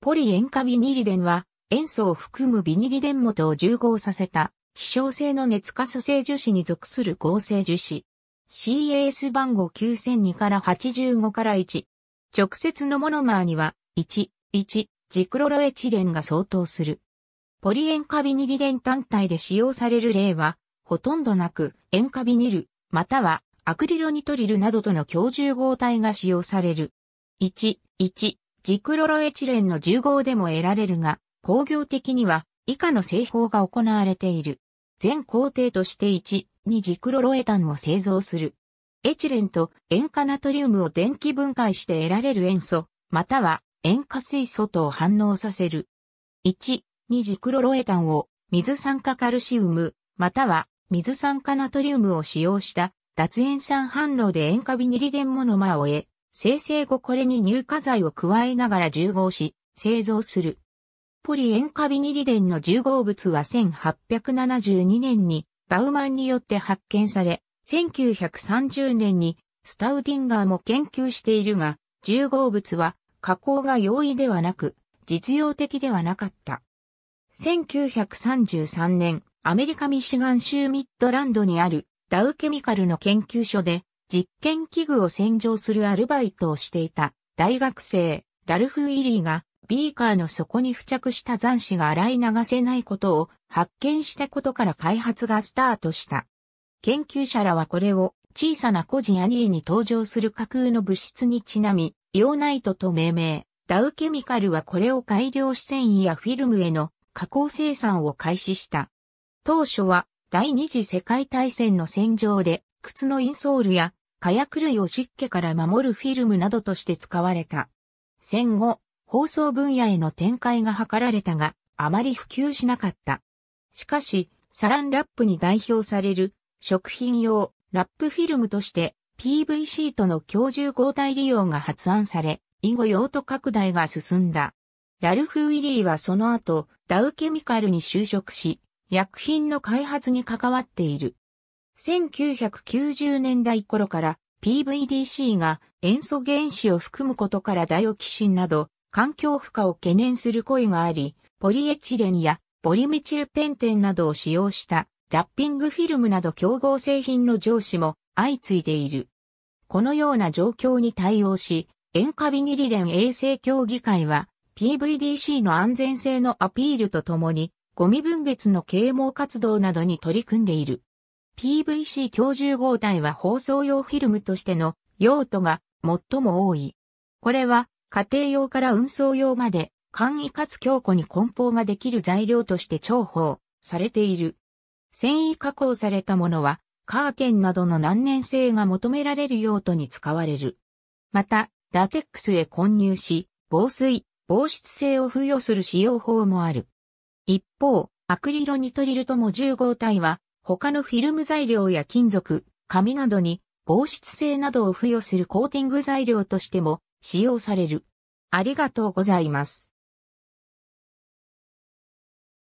ポリ塩化ビニリデンは、塩素を含むビニリデン元を重合させた、希少性の熱化素性樹脂に属する合成樹脂。CAS 番号9002から85から1。直接のモノマーには、1、1、ジクロロエチレンが相当する。ポリ塩化ビニリデン単体で使用される例は、ほとんどなく、塩化ビニル、またはアクリロニトリルなどとの共重合体が使用される。1、1、ジクロロエチレンの重合でも得られるが、工業的には以下の製法が行われている。全工程として1、2ジクロロエタンを製造する。エチレンと塩化ナトリウムを電気分解して得られる塩素、または塩化水素と反応させる。1、2ジクロロエタンを水酸化カルシウム、または水酸化ナトリウムを使用した脱塩酸反応で塩化ビニリンモノマを得、生成後これに乳化剤を加えながら重合し、製造する。ポリ塩化ビニリデンの重合物は1872年にバウマンによって発見され、1930年にスタウディンガーも研究しているが、重合物は加工が容易ではなく、実用的ではなかった。1933年、アメリカミシガン州ミッドランドにあるダウケミカルの研究所で実験器具を洗浄するアルバイトをしていた大学生、ラルフ・イリーがビーカーの底に付着した残子が洗い流せないことを発見したことから開発がスタートした。研究者らはこれを小さな個人アニーに登場する架空の物質にちなみ、イオナイトと命名。ダウケミカルはこれを改良し繊維やフィルムへの加工生産を開始した。当初は第二次世界大戦の戦場で靴のインソールや火薬類を湿気から守るフィルムなどとして使われた。戦後、放送分野への展開が図られたが、あまり普及しなかった。しかし、サランラップに代表される食品用ラップフィルムとして PVC との共重合体利用が発案され、以後用途拡大が進んだ。ラルフ・ウィリーはその後、ダウケミカルに就職し、薬品の開発に関わっている。1990年代頃から PVDC が塩素原子を含むことからダイオキシンなど環境負荷を懸念する声があり、ポリエチレンやポリメチルペンテンなどを使用したラッピングフィルムなど競合製品の上司も相次いでいる。このような状況に対応し、塩化ビニリデン衛生協議会は PVDC の安全性のアピールとともにゴミ分別の啓蒙活動などに取り組んでいる。PVC 強重合体は放送用フィルムとしての用途が最も多い。これは家庭用から運送用まで簡易かつ強固に梱包ができる材料として重宝されている。繊維加工されたものはカーテンなどの難燃性が求められる用途に使われる。また、ラテックスへ混入し、防水、防湿性を付与する使用法もある。一方、アクリロニトリルとも10号体は他のフィルム材料や金属、紙などに防湿性などを付与するコーティング材料としても使用される。ありがとうございます。